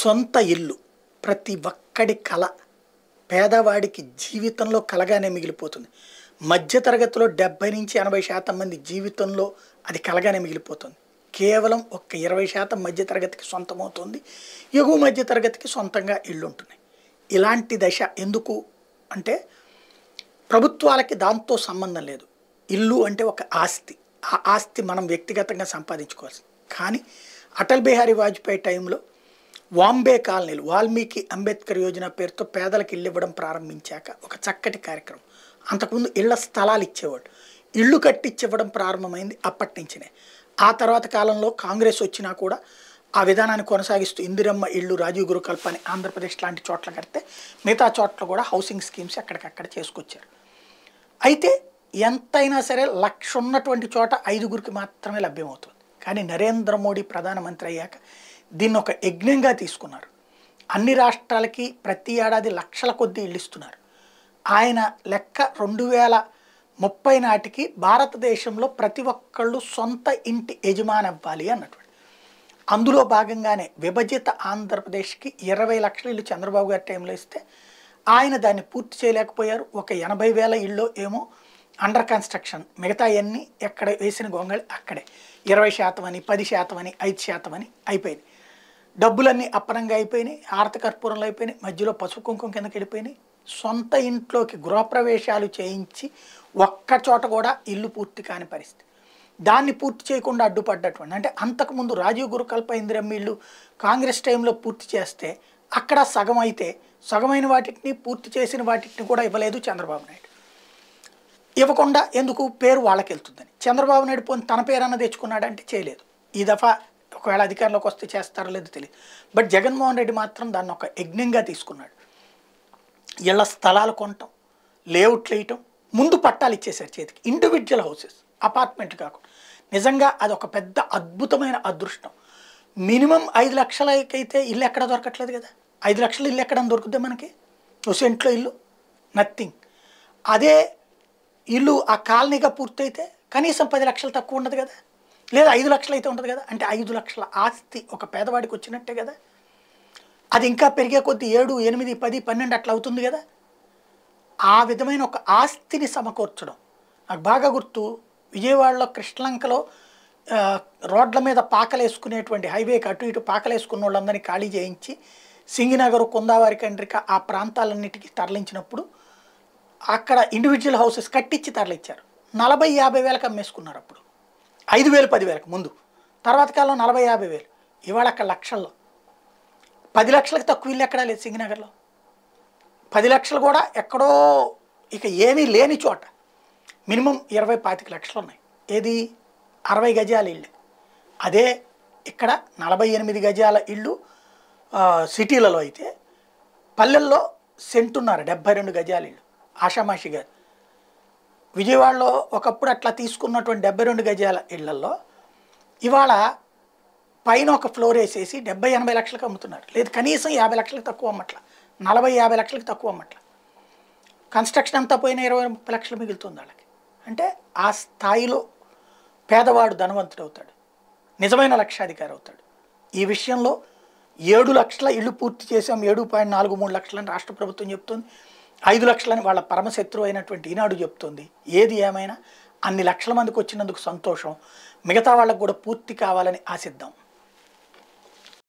సొంత ఇల్లు ప్రతి ఒక్కడి కళ పేదవాడికి జీవితంలో కలగానే మిగిలిపోతుంది మధ్యతరగతిలో డెబ్బై నుంచి ఎనభై శాతం మంది జీవితంలో అది కలగానే మిగిలిపోతుంది కేవలం ఒక్క ఇరవై శాతం మధ్యతరగతికి సొంతమవుతుంది ఎగువ మధ్యతరగతికి సొంతంగా ఇళ్ళు ఉంటున్నాయి ఇలాంటి దశ ఎందుకు అంటే ప్రభుత్వాలకి దాంతో సంబంధం లేదు ఇల్లు అంటే ఒక ఆస్తి ఆ ఆస్తి మనం వ్యక్తిగతంగా సంపాదించుకోవాల్సింది కానీ అటల్ బిహారీ వాజ్పేయి టైంలో వాంబే కాలనీలు వాల్మీకి అంబేద్కర్ యోజన పేరుతో పేదలకు ఇల్లు ఇవ్వడం ప్రారంభించాక ఒక చక్కటి కార్యక్రమం అంతకుముందు ఇళ్ల స్థలాలు ఇచ్చేవాడు ఇళ్ళు కట్టించివ్వడం ప్రారంభమైంది అప్పటి నుంచినే ఆ తర్వాత కాలంలో కాంగ్రెస్ వచ్చినా కూడా ఆ విధానాన్ని కొనసాగిస్తూ ఇందిరమ్మ ఇళ్ళు రాజీవ్ గురుకల్ప అని ఆంధ్రప్రదేశ్ లాంటి చోట్ల కడితే మిగతా చోట్ల కూడా హౌసింగ్ స్కీమ్స్ ఎక్కడికక్కడ చేసుకొచ్చారు అయితే ఎంతైనా సరే లక్ష ఉన్నటువంటి చోట ఐదుగురికి మాత్రమే లభ్యమవుతుంది కానీ నరేంద్ర మోడీ ప్రధానమంత్రి అయ్యాక దీన్ని ఒక యజ్ఞంగా తీసుకున్నారు అన్ని రాష్ట్రాలకి ప్రతి ఏడాది లక్షల కొద్దీ ఇళ్ళు ఆయన లెక్క రెండు వేల ముప్పై నాటికి భారతదేశంలో ప్రతి ఒక్కళ్ళు సొంత ఇంటి యజమాని అవ్వాలి అన్నటువంటి అందులో భాగంగానే విభజిత ఆంధ్రప్రదేశ్కి ఇరవై లక్షల ఇల్లు చంద్రబాబు గారి టైంలో ఇస్తే ఆయన దాన్ని పూర్తి చేయలేకపోయారు ఒక ఎనభై వేల ఇళ్ళు ఏమో అండర్ కన్స్ట్రక్షన్ మిగతా అన్నీ ఎక్కడ వేసిన గొంగళి అక్కడే ఇరవై శాతం అని పది శాతం అని ఐదు శాతం అని అయిపోయింది డబ్బులన్నీ అప్పనంగా అయిపోయినాయి కర్పూరంలో అయిపోయినాయి మధ్యలో పసుపు కుంకుమ కిందకి వెళ్ళిపోయినాయి సొంత ఇంట్లోకి గృహప్రవేశాలు చేయించి ఒక్క చోట కూడా ఇల్లు పూర్తి కాని పరిస్థితి దాన్ని పూర్తి చేయకుండా అడ్డుపడ్డటువంటి అంటే అంతకుముందు రాజీవ్ గురుకల్ప ఇందిరమ్మ ఇల్లు కాంగ్రెస్ టైంలో పూర్తి చేస్తే అక్కడ సగం అయితే సగమైన వాటిని పూర్తి చేసిన వాటిని కూడా ఇవ్వలేదు చంద్రబాబు నాయుడు ఇవ్వకుండా ఎందుకు పేరు వాళ్ళకి వెళ్తుందని చంద్రబాబు నాయుడు పోని తన పేరన్న తెచ్చుకున్నాడంటే చేయలేదు ఈ దఫా ఒకవేళ అధికారంలోకి వస్తే చేస్తారో లేదో తెలియదు బట్ జగన్మోహన్ రెడ్డి మాత్రం దాన్ని ఒక యజ్ఞంగా తీసుకున్నాడు ఇళ్ళ స్థలాలు కొనటం లేఅవుట్లు వేయటం ముందు పట్టాలు ఇచ్చేసారు చేతికి ఇండివిజువల్ హౌసెస్ అపార్ట్మెంట్ కాకుండా నిజంగా అది ఒక పెద్ద అద్భుతమైన అదృష్టం మినిమం ఐదు లక్షలకైతే ఇల్లు ఎక్కడ దొరకట్లేదు కదా ఐదు లక్షలు ఇల్లు ఎక్కడ దొరుకుద్ది మనకి సెంట్లో ఇల్లు నథింగ్ అదే ఇల్లు ఆ కాలనీగా పూర్తయితే కనీసం పది లక్షలు తక్కువ ఉండదు కదా లేదా ఐదు లక్షలు అయితే ఉంటుంది కదా అంటే ఐదు లక్షల ఆస్తి ఒక పేదవాడికి వచ్చినట్టే కదా అది ఇంకా పెరిగే కొద్ది ఏడు ఎనిమిది పది పన్నెండు అట్లా అవుతుంది కదా ఆ విధమైన ఒక ఆస్తిని సమకూర్చడం నాకు బాగా గుర్తు విజయవాడలో కృష్ణలంకలో రోడ్ల మీద పాకలేసుకునేటువంటి హైవేకి అటు ఇటు పాకలేసుకున్న వాళ్ళందరినీ ఖాళీ చేయించి సింగినగర్ కుందావారి కండ్రిక ఆ ప్రాంతాలన్నిటికీ తరలించినప్పుడు అక్కడ ఇండివిజువల్ హౌసెస్ కట్టించి తరలించారు నలభై యాభై వేలకు అమ్మేసుకున్నారు అప్పుడు ఐదు వేలు పదివేలకు ముందు తర్వాత కాలం నలభై యాభై వేలు ఇవాళ అక్కడ లక్షల్లో పది లక్షలకు తక్కువ ఇల్లు ఎక్కడా లేదు సింగనగర్లో పది లక్షలు కూడా ఎక్కడో ఇక ఏమీ లేని చోట మినిమం ఇరవై పాతిక లక్షలు ఉన్నాయి ఏది అరవై గజాల ఇల్లు అదే ఇక్కడ నలభై ఎనిమిది గజాల ఇళ్ళు సిటీలలో అయితే పల్లెల్లో సెంటున్నారు డెబ్బై రెండు గజాల ఇళ్ళు ఆషామాషి గారు విజయవాడలో ఒకప్పుడు అట్లా తీసుకున్నటువంటి డెబ్బై రెండు గజాల ఇళ్లల్లో ఇవాళ పైన ఒక ఫ్లోర్ వేసేసి డెబ్బై ఎనభై లక్షలకు అమ్ముతున్నారు లేదు కనీసం యాభై లక్షలకు తక్కువ అమ్మట్ల నలభై యాభై లక్షలకు తక్కువ అమ్మట్ల కన్స్ట్రక్షన్ అంతా పోయిన ఇరవై ముప్పై లక్షలు మిగులుతుంది వాళ్ళకి అంటే ఆ స్థాయిలో పేదవాడు ధనవంతుడు అవుతాడు నిజమైన లక్షాధికారి అవుతాడు ఈ విషయంలో ఏడు లక్షల ఇళ్ళు పూర్తి చేసాం ఏడు పాయింట్ నాలుగు మూడు లక్షలని రాష్ట్ర ప్రభుత్వం చెప్తుంది ఐదు లక్షలని వాళ్ళ పరమశత్రువు అయినటువంటి ఈనాడు చెప్తుంది ఏది ఏమైనా అన్ని లక్షల మందికి వచ్చినందుకు సంతోషం మిగతా వాళ్ళకు కూడా పూర్తి కావాలని ఆశిద్దాం